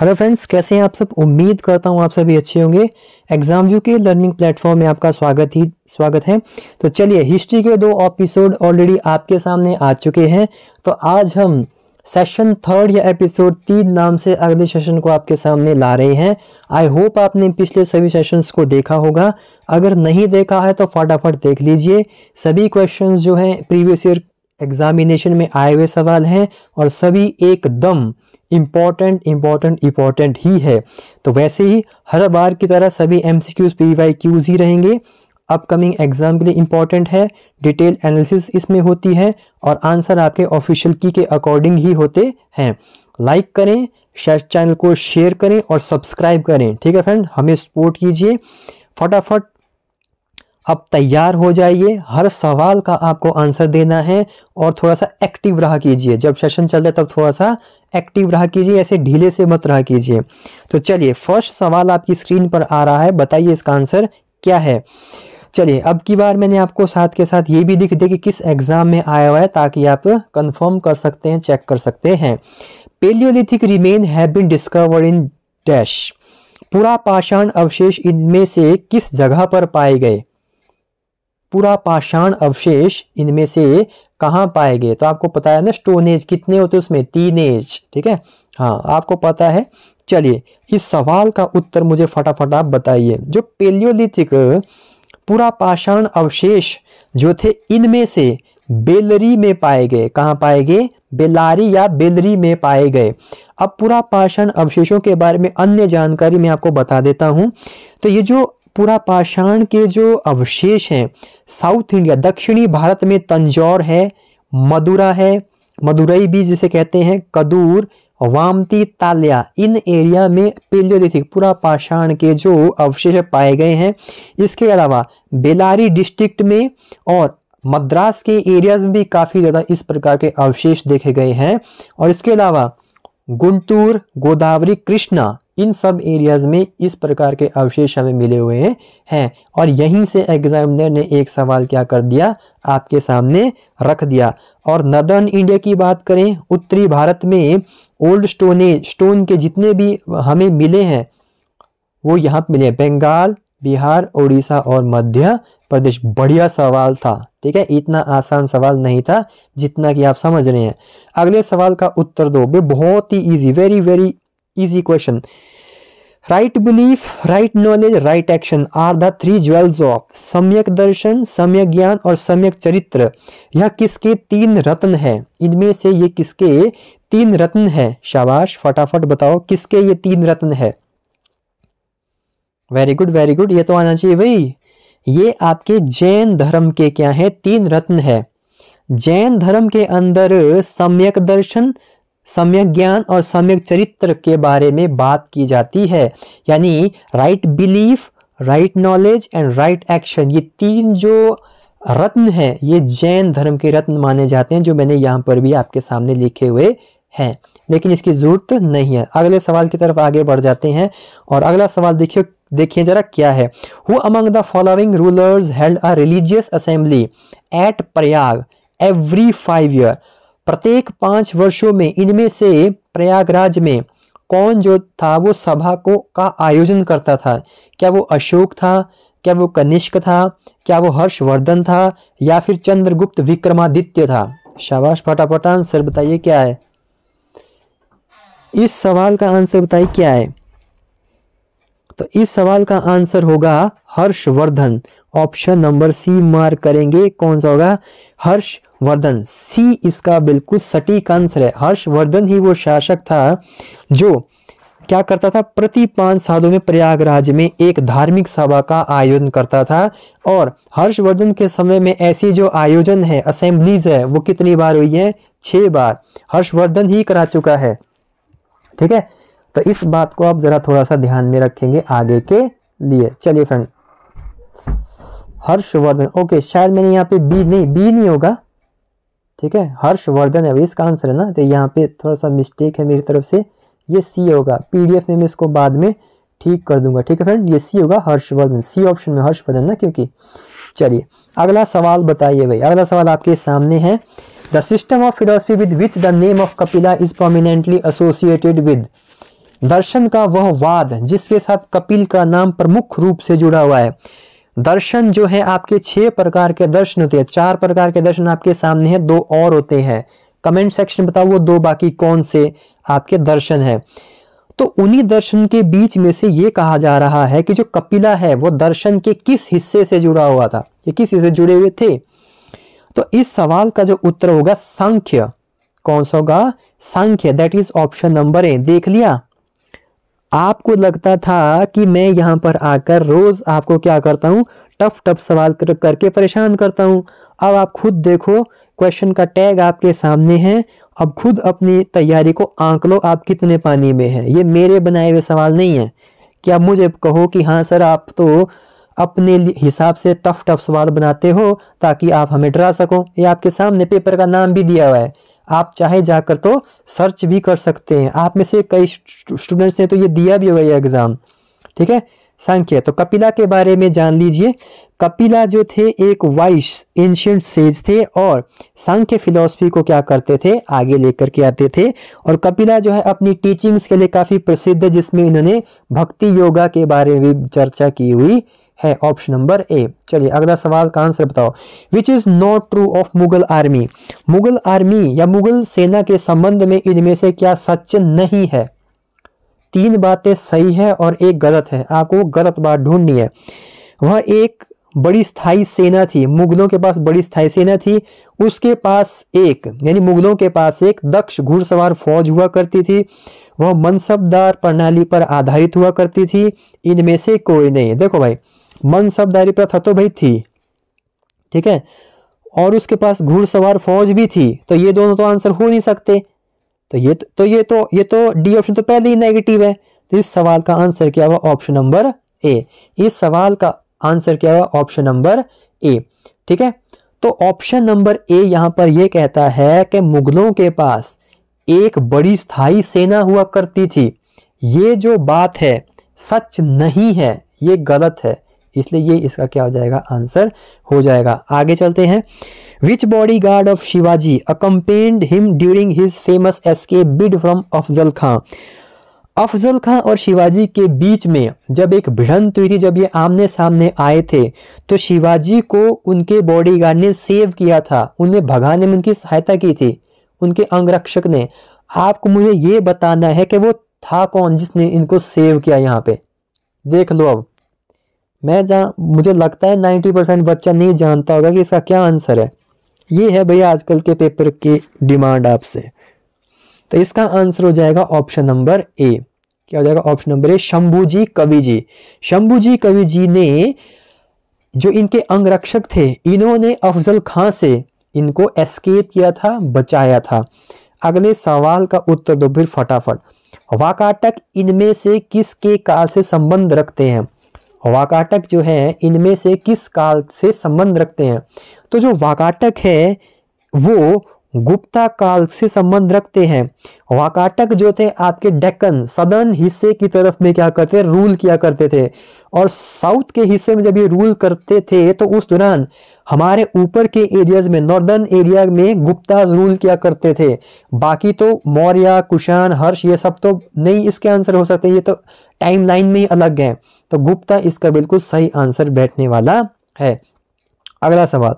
hello friends कैसे हैं आप सब उम्मीद करता हूं आप सभी अच्छे होंगे एग्जाम व्यू के लर्निंग प्लेटफॉर्म में आपका स्वागत ही स्वागत है तो चलिए हिस्ट्री के दो एपिसोड ऑलरेडी आपके सामने आ चुके हैं तो आज हम सेशन थर्ड या एपिसोड तीन नाम से अगले सेशन को आपके सामने ला रहे हैं आई होप आपने पिछले सभी सेशंस को देखा होगा अगर नहीं देखा है तो फटाफट देख लीजिए सभी क्वेश्चंस जो हैं प्रीवियस ईयर एग्जामिनेशन में आए हुए सवाल हैं और सभी एकदम इम्पॉर्टेंट इम्पॉर्टेंट इम्पॉर्टेंट ही है तो वैसे ही हर बार की तरह सभी M C Qs P Y Qs ही रहेंगे अपकमिंग एग्ज़ाम के लिए इम्पॉर्टेंट है डिटेल एनालिसिस इसमें होती है और आंसर आपके ऑफिशियल की के अकॉर्डिंग ही होते हैं लाइक like करें चैनल को शेयर करें और सब्सक्राइब करें ठीक है फ्रेंड हमें सपोर्ट कीजिए फटाफट अब तैयार हो जाइए हर सवाल का आपको आंसर देना है और थोड़ा सा एक्टिव रहा कीजिए जब सेशन चल रहा है तब थोड़ा सा एक्टिव रहा कीजिए ऐसे ढीले से मत रहा कीजिए तो चलिए फर्स्ट सवाल आपकी स्क्रीन पर आ रहा है बताइए इसका आंसर क्या है चलिए अब की बार मैंने आपको साथ के साथ ये भी लिख दिया कि किस एग्ज़ाम में आया हुआ है ताकि आप कंफर्म कर सकते हैं चेक कर सकते हैं paleolithic remain have been discovered in dash पूरा पाषाण अवशेष इनमें से किस जगह पर पाए गए पूरा पाषाण अवशेष इनमें से कहाँ पाए गए तो आपको पता है ना स्टोन एज कितने होते उसमें तीन एज ठीक है हाँ आपको पता है चलिए इस सवाल का उत्तर मुझे फटाफट आप बताइए जो पेलियोलिथिक पूरा पाषाण अवशेष जो थे इनमें से बेलरी में पाए गए कहाँ पाए गए बेलारी या बेलरी में पाए गए अब पूरा पाषाण अवशेषों के बारे में अन्य जानकारी मैं आपको बता देता हूँ तो ये जो पूरा पाषाण के जो अवशेष हैं साउथ इंडिया दक्षिणी भारत में तंजौर है मदुरा है मदुरई भी जिसे कहते हैं कदूर वामती ताल्या इन एरिया में पेलियोलिथिक पूरा पाषाण के जो अवशेष पाए गए हैं इसके अलावा बेलारी डिस्ट्रिक्ट में और मद्रास के एरियाज में भी काफ़ी ज़्यादा इस प्रकार के अवशेष देखे गए हैं और इसके अलावा गुंटूर गोदावरी कृष्णा इन सब एरियाज में इस प्रकार के अवशेष हमें मिले हुए हैं और यहीं से एग्जामिनर ने एक सवाल क्या कर दिया आपके सामने रख दिया और नदर्न इंडिया की बात करें उत्तरी भारत में ओल्ड स्टोने स्टोन के जितने भी हमें मिले हैं वो यहाँ मिले बंगाल बिहार उड़ीसा और मध्य प्रदेश बढ़िया सवाल था ठीक है इतना आसान सवाल नहीं था जितना कि आप समझ रहे हैं अगले सवाल का उत्तर दो बहुत ही easy very very easy question right belief right knowledge right action are the three jewels of सम्यक दर्शन सम्यक ज्ञान और सम्यक चरित्र यह किसके तीन रत्न हैं इनमें से ये किसके तीन रत्न हैं शाबाश फटाफट बताओ किसके ये तीन रत्न है वेरी गुड वेरी गुड ये तो आना चाहिए भाई ये आपके जैन धर्म के क्या है तीन रत्न है जैन धर्म के अंदर सम्यक दर्शन सम्यक ज्ञान और सम्यक चरित्र के बारे में बात की जाती है यानी right belief right knowledge and right action ये तीन जो रत्न हैं ये जैन धर्म के रत्न माने जाते हैं जो मैंने यहाँ पर भी आपके सामने लिखे हुए हैं लेकिन इसकी ज़रूरत नहीं है अगले सवाल की तरफ आगे बढ़ जाते हैं और अगला सवाल देखिए देखिए जरा क्या है who among the following rulers held a religious assembly at Prayag every five year प्रत्येक पांच वर्षों में इनमें से प्रयागराज में कौन जो था वो सभा को का आयोजन करता था क्या वो अशोक था क्या वो कनिष्क था क्या वो हर्षवर्धन था या फिर चंद्रगुप्त विक्रमादित्य था शाबाश फटाफट आंसर बताइए क्या है इस सवाल का आंसर बताइए क्या है तो इस सवाल का आंसर होगा Harshavardhan option number C mark करेंगे कौन सा होगा हर्षवर्धन सी इसका बिल्कुल सटीक आंसर है हर्षवर्धन ही वो शासक था जो क्या करता था प्रति पांच सालों में प्रयागराज में एक धार्मिक सभा का आयोजन करता था और हर्षवर्धन के समय में ऐसी जो आयोजन है असेंबलीज है वो कितनी बार हुई है छह बार हर्षवर्धन ही करा चुका है ठीक है तो इस बात को आप जरा थोड़ा सा ध्यान में रखेंगे आगे के लिए चलिए फ्रेंड हर्षवर्धन ओके शायद मैंने यहाँ पे बी नहीं बी नहीं होगा ठीक है हर्षवर्धन है इसका आंसर है ना तो यहाँ पे थोड़ा सा मिस्टेक है मेरी तरफ से ये सी होगा पीडीएफ में मैं इसको बाद में ठीक कर दूंगा ठीक है फ्रेंड ये सी होगा हर्षवर्धन सी ऑप्शन में हर्षवर्धन ना क्योंकि चलिए अगला सवाल बताइए भाई अगला सवाल आपके सामने है the system of philosophy with which the name of Kapila is prominently associated with दर्शन का वह वाद जिसके साथ कपिल का नाम प्रमुख रूप से जुड़ा हुआ है दर्शन जो है आपके छह प्रकार के दर्शन होते हैं चार प्रकार के दर्शन आपके सामने हैं दो और होते हैं कमेंट सेक्शन बताओ वो दो बाकी कौन से आपके दर्शन है तो उन्हीं दर्शन के बीच में से ये कहा जा रहा है कि जो कपिला है वो दर्शन के किस हिस्से से जुड़ा हुआ था ये किस हिस्से जुड़े हुए थे तो इस सवाल का जो उत्तर होगा संख्य कौन सा होगा Sankhya that is option number A देख लिया आपको लगता था कि मैं यहाँ पर आकर रोज आपको क्या करता हूँ टफ टफ सवाल कर, करके परेशान करता हूँ अब आप खुद देखो क्वेश्चन का टैग आपके सामने है अब खुद अपनी तैयारी को आंक लो आप कितने पानी में हैं ये मेरे बनाए हुए सवाल नहीं है कि आप मुझे कहो कि हाँ सर आप तो अपने हिसाब से टफ टफ सवाल बनाते हो ताकि आप हमें डरा सको ये आपके सामने पेपर का नाम भी दिया हुआ है आप चाहे जाकर तो सर्च भी कर सकते हैं आप में से कई स्टूडेंट्स ने तो ये दिया भी होगा ये एग्ज़ाम ठीक है सांख्य तो कपिला के बारे में जान लीजिए कपिला जो थे एक वाइस एंशियंट सेज थे और सांख्य फिलोसफी को क्या करते थे आगे लेकर के आते थे और कपिला जो है अपनी टीचिंग्स के लिए काफ़ी प्रसिद्ध जिसमें इन्होंने भक्ति योगा के बारे में भी चर्चा की हुई है ऑप्शन नंबर ए चलिए अगला सवाल का आंसर बताओ which is not true of Mughal army Mughal army या मुगल सेना के संबंध में इनमें से क्या सच नहीं है तीन बातें सही है और एक गलत है आपको गलत बात ढूंढनी है वह एक बड़ी स्थायी सेना थी मुगलों के पास बड़ी स्थायी सेना थी उसके पास एक यानी मुगलों के पास एक दक्ष घुड़सवार फौज हुआ करती थी वह मनसबदार प्रणाली पर आधारित हुआ करती थी इनमें से कोई नहीं देखो भाई मन शब्दारी प्रथा तो भाई थी ठीक है और उसके पास घुड़सवार फौज भी थी तो ये दोनों तो आंसर हो नहीं सकते तो ये तो, तो ये तो ये तो डी ऑप्शन तो पहले ही नेगेटिव है तो इस सवाल का आंसर क्या हुआ ऑप्शन नंबर ए इस सवाल का आंसर क्या हुआ ऑप्शन नंबर ए ठीक है तो ऑप्शन नंबर ए यहां पर यह कहता है कि मुगलों के पास एक बड़ी स्थायी सेना हुआ करती थी ये जो बात है सच नहीं है ये गलत है इसलिए ये इसका क्या हो जाएगा आंसर हो जाएगा आगे चलते हैं which bodyguard of Shivaji accompanied him during his famous escape bid from Afzal Khan Afzal Khan और शिवाजी के बीच में जब एक भिड़ंत हुई थी जब ये आमने सामने आए थे तो शिवाजी को उनके बॉडीगार्ड ने सेव किया था उन्हें भगाने में उनकी सहायता की थी उनके अंगरक्षक ने आपको मुझे ये बताना है कि वो था कौन जिसने इनको सेव किया यहाँ पे देख लो अब मैं जहाँ मुझे लगता है नाइन्टी परसेंट बच्चा नहीं जानता होगा कि इसका क्या आंसर है ये है भैया आजकल के पेपर की डिमांड आपसे तो इसका आंसर हो जाएगा ऑप्शन नंबर ए क्या हो जाएगा ऑप्शन नंबर ए जी कवि जी जी कवि जी ने जो इनके अंगरक्षक थे इन्होंने अफजल खां से इनको एस्केप किया था बचाया था अगले सवाल का उत्तर दो फिर फटाफट वाकाटक इनमें से किसके काल से संबंध रखते हैं वाकाटक जो है इनमें से किस काल से संबंध रखते हैं तो जो वाकाटक है वो गुप्ता काल से संबंध रखते हैं वाकाटक जो थे आपके डेक्कन सदर्न हिस्से की तरफ में क्या करते रूल किया करते थे और साउथ के हिस्से में जब ये रूल करते थे तो उस दौरान हमारे ऊपर के एरियाज में नॉर्दर्न एरिया में गुप्ता रूल किया करते थे बाकी तो मौर्य कुशान हर्ष ये सब तो नहीं इसके आंसर हो सकते ये तो टाइम लाइन में ही अलग है तो गुप्ता इसका बिल्कुल सही आंसर बैठने वाला है अगला सवाल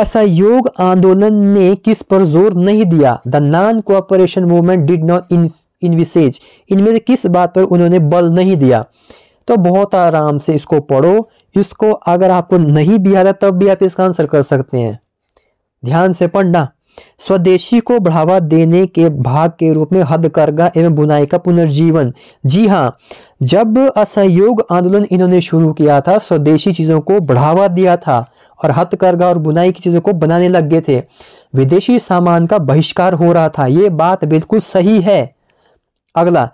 असहयोग आंदोलन ने किस पर जोर नहीं दिया the non cooperation movement did not envisage इनमें से किस बात पर उन्होंने बल नहीं दिया तो बहुत आराम से इसको पढ़ो इसको अगर आपको नहीं भी आता तब भी आप इसका आंसर कर सकते हैं ध्यान से पढ़ना स्वदेशी को बढ़ावा देने के भाग के रूप में हद करगा एवं बुनाई का पुनर्जीवन जी हाँ जब असहयोग आंदोलन इन्होंने शुरू किया था स्वदेशी चीज़ों को बढ़ावा दिया था और हथकरघा और बुनाई की चीज़ों को बनाने लग गए थे विदेशी सामान का बहिष्कार हो रहा था ये बात बिल्कुल सही है अगला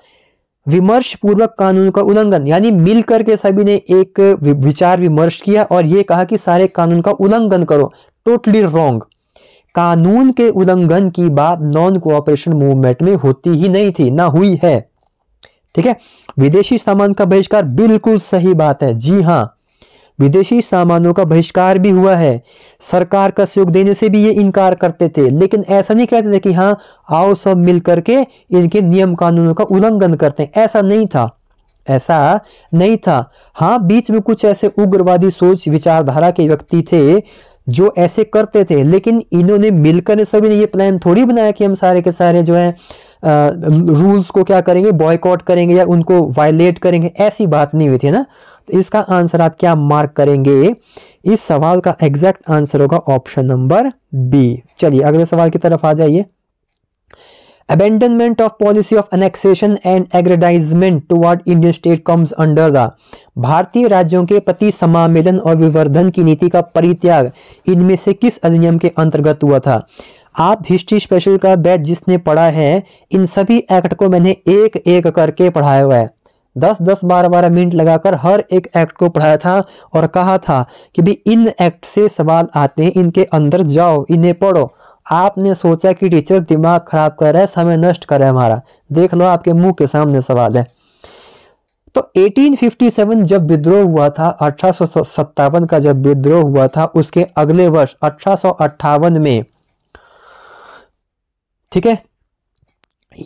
विमर्श पूर्वक कानून का उल्लंघन यानी मिल करके सभी ने एक विचार विमर्श किया और ये कहा कि सारे कानून का उल्लंघन करो टोटली रॉन्ग कानून के उल्लंघन की बात नॉन कोऑपरेशन मूवमेंट में होती ही नहीं थी ना हुई है ठीक है विदेशी सामान का बहिष्कार बिल्कुल सही बात है जी हाँ विदेशी सामानों का बहिष्कार भी हुआ है सरकार का सहयोग देने से भी ये इनकार करते थे लेकिन ऐसा नहीं कहते थे कि हाँ आओ सब मिल करके इनके नियम कानूनों का उल्लंघन करते हैं ऐसा नहीं था ऐसा नहीं था हाँ बीच में कुछ ऐसे उग्रवादी सोच विचारधारा के व्यक्ति थे जो ऐसे करते थे लेकिन इन्होंने मिलकर सभी ने ये प्लान थोड़ी बनाया कि हम सारे के सारे जो है रूल्स को क्या करेंगे बॉयकॉट करेंगे या उनको वायलेट करेंगे ऐसी बात नहीं हुई थी ना इसका आंसर आप क्या मार्क करेंगे इस सवाल का एग्जैक्ट आंसर होगा ऑप्शन नंबर बी चलिए अगले सवाल की तरफ आ जाइए abandonment of policy of annexation and aggrandizement toward Indian state comes under the भारतीय राज्यों के प्रति समामेलन और विवर्धन की नीति का परित्याग इनमें से किस अधिनियम के अंतर्गत हुआ था आप हिस्ट्री स्पेशल का बैच जिसने पढ़ा है इन सभी एक्ट को मैंने एक एक करके पढ़ाया हुआ है दस दस बारह बारह मिनट लगाकर हर एक एक्ट को पढ़ाया था और कहा था कि भी इन एक्ट से सवाल आते हैं इनके अंदर जाओ इन्हें पढ़ो आपने सोचा कि टीचर दिमाग खराब कर रहा है समय नष्ट कर रहा है हमारा देख लो आपके मुंह के सामने सवाल है तो 1857 जब विद्रोह हुआ था अठारह का जब विद्रोह हुआ था उसके अगले वर्ष अठारह में ठीक है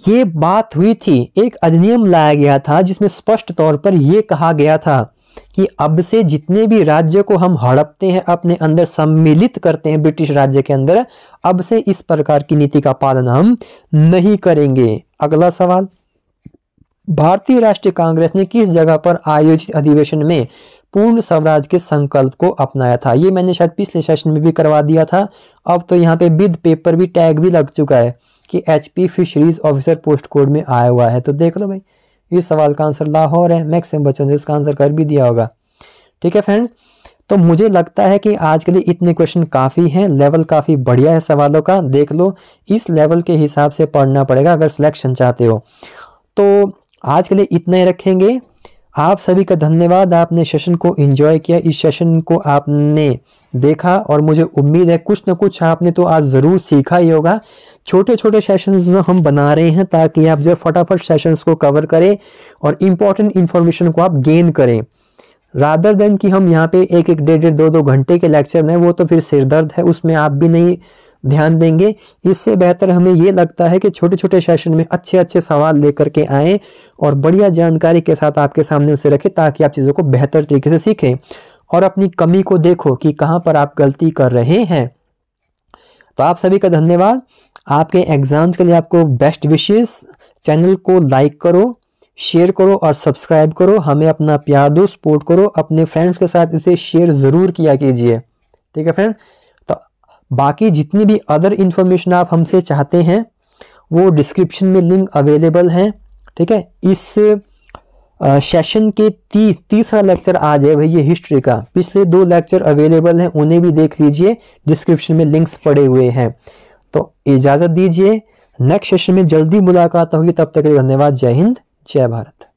ये बात हुई थी एक अधिनियम लाया गया था जिसमें स्पष्ट तौर पर यह कहा गया था कि अब से जितने भी राज्य को हम हड़पते हैं अपने अंदर सम्मिलित करते हैं ब्रिटिश राज्य के अंदर अब से इस प्रकार की नीति का पालन हम नहीं करेंगे अगला सवाल भारतीय राष्ट्रीय कांग्रेस ने किस जगह पर आयोजित अधिवेशन में पूर्ण स्वराज के संकल्प को अपनाया था ये मैंने शायद पिछले सेशन में भी करवा दिया था अब तो यहाँ पे विद पेपर भी टैग भी लग चुका है कि H P fisheries officer post code में आया हुआ है तो देख लो भाई इस सवाल का आंसर लाहौर है मैक्सिमम बच्चों ने इसका आंसर कर भी दिया होगा ठीक है फ्रेंड्स तो मुझे लगता है कि आज के लिए इतने क्वेश्चन काफ़ी हैं लेवल काफ़ी बढ़िया है सवालों का देख लो इस लेवल के हिसाब से पढ़ना पड़ेगा अगर सिलेक्शन चाहते हो तो आज के लिए इतना ही रखेंगे आप सभी का धन्यवाद आपने सेशन को एंजॉय किया इस सेशन को आपने देखा और मुझे उम्मीद है कुछ ना कुछ आपने तो आज ज़रूर सीखा ही होगा छोटे छोटे सेशंस हम बना रहे हैं ताकि आप जो फटाफट सेशंस को कवर करें और इम्पॉर्टेंट इन्फॉर्मेशन को आप गेन करें रादर देन कि हम यहाँ पे एक एक डेढ़ डेढ़ दो दो घंटे के लेक्चर में वो तो फिर सिरदर्द है उसमें आप भी नहीं ध्यान देंगे इससे बेहतर हमें ये लगता है कि छोटे छोटे सेशन में अच्छे अच्छे सवाल लेकर के आएँ और बढ़िया जानकारी के साथ आपके सामने उसे रखें ताकि आप चीज़ों को बेहतर तरीके से सीखें और अपनी कमी को देखो कि कहाँ पर आप गलती कर रहे हैं तो आप सभी का धन्यवाद आपके एग्ज़ाम्स के लिए आपको बेस्ट विशेष चैनल को लाइक करो शेयर करो और सब्सक्राइब करो हमें अपना प्यार दो सपोर्ट करो अपने फ्रेंड्स के साथ इसे शेयर ज़रूर किया कीजिए ठीक है फ्रेंड तो बाकी जितनी भी अदर इन्फॉर्मेशन आप हमसे चाहते हैं वो डिस्क्रिप्शन में लिंक अवेलेबल हैं ठीक है इस सेशन के ती, तीसरा लेक्चर आज है भैया हिस्ट्री का पिछले दो लेक्चर अवेलेबल हैं उन्हें भी देख लीजिए डिस्क्रिप्शन में लिंक्स पड़े हुए हैं तो इजाज़त दीजिए नेक्स्ट सेशन में जल्दी मुलाकात होगी तब तक के लिए धन्यवाद जय हिंद जय भारत